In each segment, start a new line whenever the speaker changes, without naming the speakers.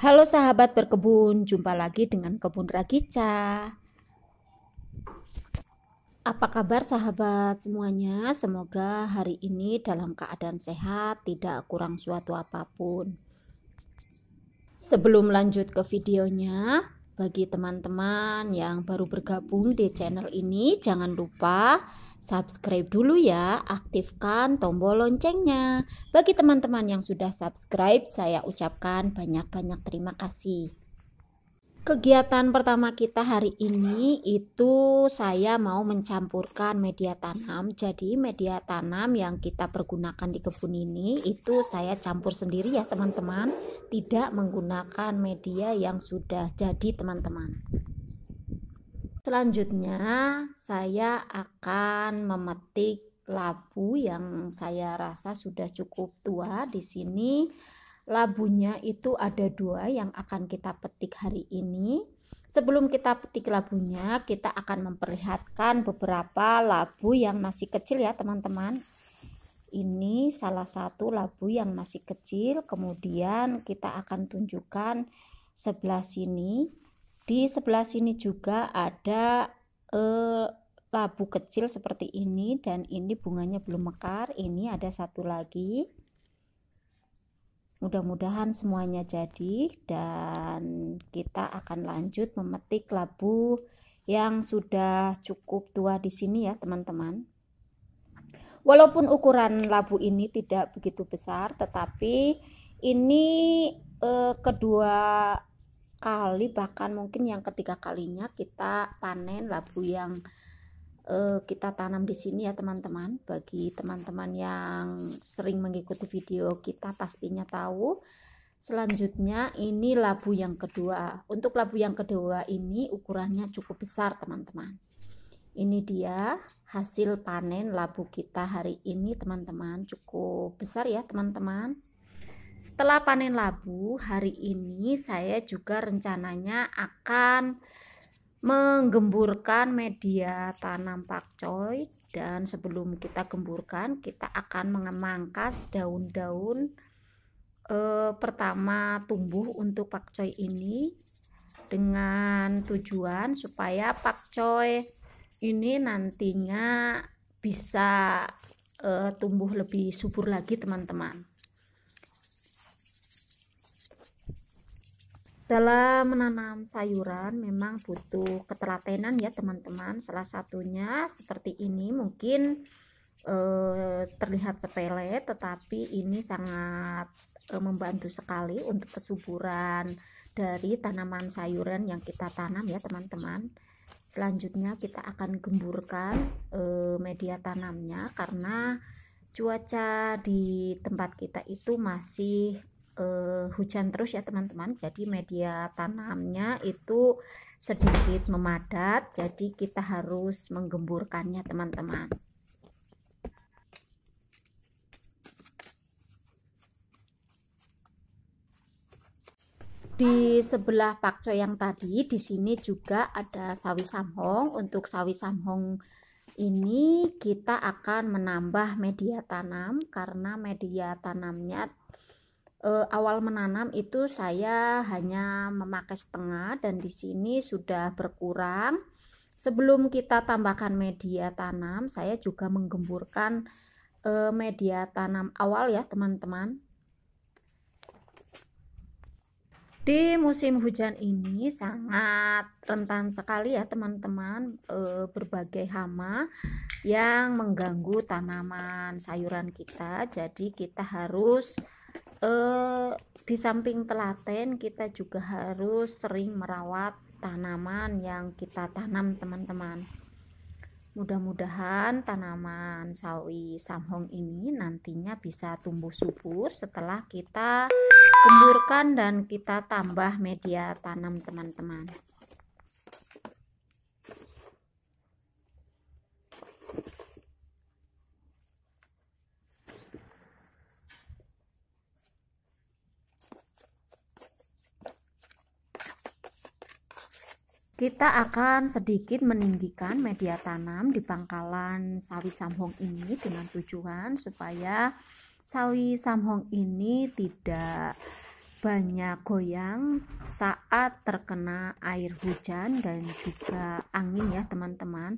Halo sahabat berkebun, jumpa lagi dengan Kebun Ragica. Apa kabar sahabat semuanya? Semoga hari ini dalam keadaan sehat, tidak kurang suatu apapun. Sebelum lanjut ke videonya, bagi teman-teman yang baru bergabung di channel ini jangan lupa subscribe dulu ya, aktifkan tombol loncengnya. Bagi teman-teman yang sudah subscribe, saya ucapkan banyak-banyak terima kasih. Kegiatan pertama kita hari ini itu saya mau mencampurkan media tanam. Jadi media tanam yang kita pergunakan di kebun ini itu saya campur sendiri ya teman-teman, tidak menggunakan media yang sudah jadi teman-teman. Selanjutnya saya akan memetik labu yang saya rasa sudah cukup tua di sini labunya itu ada dua yang akan kita petik hari ini. Sebelum kita petik labunya, kita akan memperlihatkan beberapa labu yang masih kecil ya teman-teman. Ini salah satu labu yang masih kecil, kemudian kita akan tunjukkan sebelah sini. Di sebelah sini juga ada eh, labu kecil seperti ini dan ini bunganya belum mekar. Ini ada satu lagi. Mudah-mudahan semuanya jadi dan kita akan lanjut memetik labu yang sudah cukup tua di sini ya teman-teman. Walaupun ukuran labu ini tidak begitu besar tetapi ini eh, kedua kali bahkan mungkin yang ketiga kalinya kita panen labu yang uh, kita tanam di sini ya teman-teman bagi teman-teman yang sering mengikuti video kita pastinya tahu selanjutnya ini labu yang kedua untuk labu yang kedua ini ukurannya cukup besar teman-teman ini dia hasil panen labu kita hari ini teman-teman cukup besar ya teman-teman setelah panen labu hari ini saya juga rencananya akan menggemburkan media tanam pakcoy dan sebelum kita gemburkan kita akan mengemangkas daun-daun e, pertama tumbuh untuk pakcoy ini dengan tujuan supaya pakcoy ini nantinya bisa e, tumbuh lebih subur lagi teman-teman Dalam menanam sayuran memang butuh ketelatenan ya teman-teman. Salah satunya seperti ini mungkin eh, terlihat sepele tetapi ini sangat eh, membantu sekali untuk kesuburan dari tanaman sayuran yang kita tanam ya teman-teman. Selanjutnya kita akan gemburkan eh, media tanamnya karena cuaca di tempat kita itu masih uh, hujan terus ya teman-teman jadi media tanamnya itu sedikit memadat jadi kita harus menggemburkannya teman-teman di sebelah pakcoy yang tadi di sini juga ada sawi samhong untuk sawi samhong ini kita akan menambah media tanam karena media tanamnya Uh, awal menanam itu saya hanya memakai setengah dan di sini sudah berkurang. Sebelum kita tambahkan media tanam, saya juga menggemburkan uh, media tanam awal ya, teman-teman. Di musim hujan ini sangat rentan sekali ya teman-teman uh, berbagai hama yang mengganggu tanaman sayuran kita. Jadi kita harus eh, di samping telaten kita juga harus sering merawat tanaman yang kita tanam teman-teman mudah-mudahan tanaman sawi samhong ini nantinya bisa tumbuh subur setelah kita kemburkan dan kita tambah media tanam teman-teman Kita akan sedikit meninggikan media tanam di pangkalan sawi samhong ini dengan tujuan supaya sawi samhong ini tidak banyak goyang saat terkena air hujan dan juga angin ya teman-teman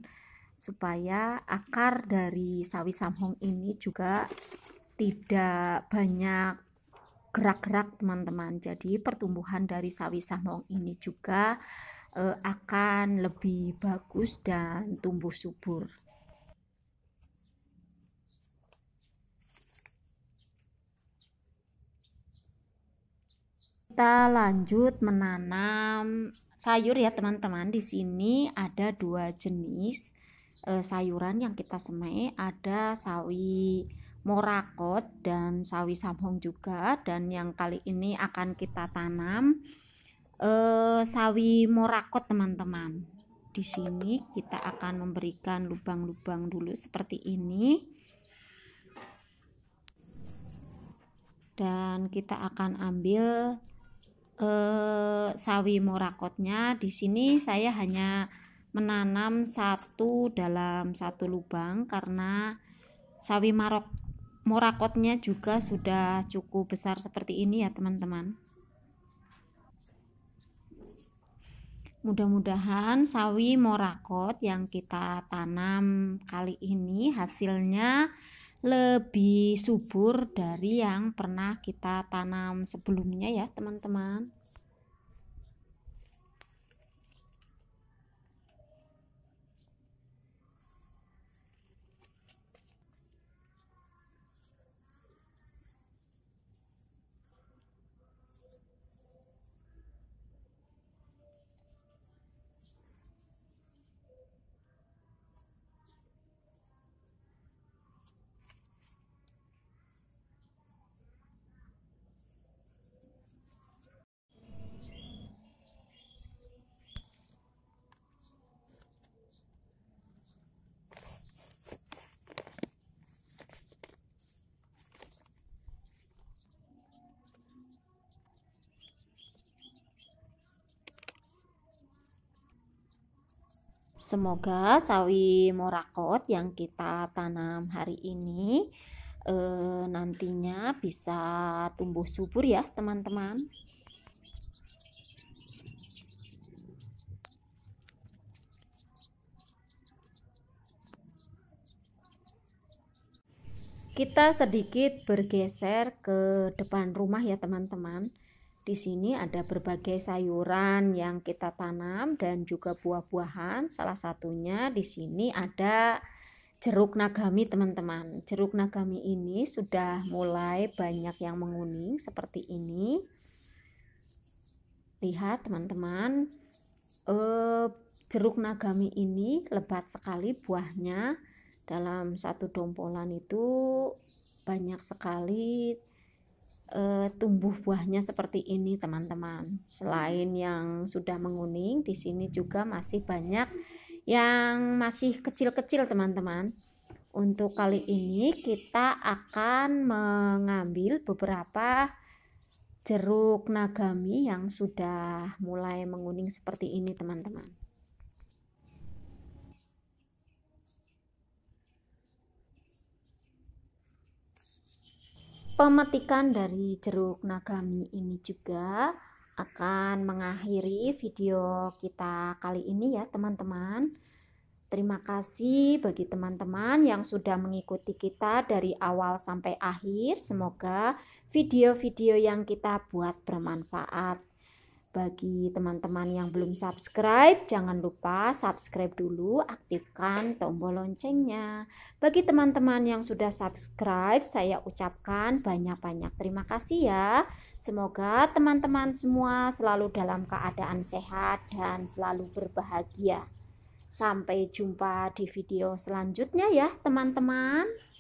supaya akar dari sawi samhong ini juga tidak banyak gerak-gerak teman-teman jadi pertumbuhan dari sawi samhong ini juga Eh, akan lebih bagus dan tumbuh subur. Kita lanjut menanam sayur ya teman-teman. Di sini ada dua jenis e, sayuran yang kita semai. Ada sawi morakot dan sawi samhong juga dan yang kali ini akan kita tanam eh, sawi morakot teman-teman di sini kita akan memberikan lubang-lubang dulu seperti ini dan kita akan ambil eh, sawi morakotnya di sini saya hanya menanam satu dalam satu lubang karena sawi marok morakotnya juga sudah cukup besar seperti ini ya teman-teman Mudah-mudahan sawi morakot yang kita tanam kali ini hasilnya lebih subur dari yang pernah kita tanam sebelumnya ya teman-teman. Semoga sawi morakot yang kita tanam hari ini e, nantinya bisa tumbuh subur ya teman-teman. Kita sedikit bergeser ke depan rumah ya teman-teman. Di sini ada berbagai sayuran yang kita tanam dan juga buah-buahan. Salah satunya di sini ada jeruk nagami, teman-teman. Jeruk nagami ini sudah mulai banyak yang menguning seperti ini. Lihat, teman-teman. Eh, jeruk nagami ini lebat sekali buahnya. Dalam satu dompolan itu banyak sekali uh, tumbuh buahnya seperti ini teman-teman. Selain yang sudah menguning, di sini juga masih banyak yang masih kecil-kecil teman-teman. Untuk kali ini kita akan mengambil beberapa jeruk nagami yang sudah mulai menguning seperti ini teman-teman. Pemetikan dari jeruk nagami ini juga akan mengakhiri video kita kali ini ya teman-teman. Terima kasih bagi teman-teman yang sudah mengikuti kita dari awal sampai akhir. Semoga video-video yang kita buat bermanfaat. Bagi teman-teman yang belum subscribe, jangan lupa subscribe dulu, aktifkan tombol loncengnya. Bagi teman-teman yang sudah subscribe, saya ucapkan banyak-banyak terima kasih ya. Semoga teman-teman semua selalu dalam keadaan sehat dan selalu berbahagia. Sampai jumpa di video selanjutnya ya, teman-teman.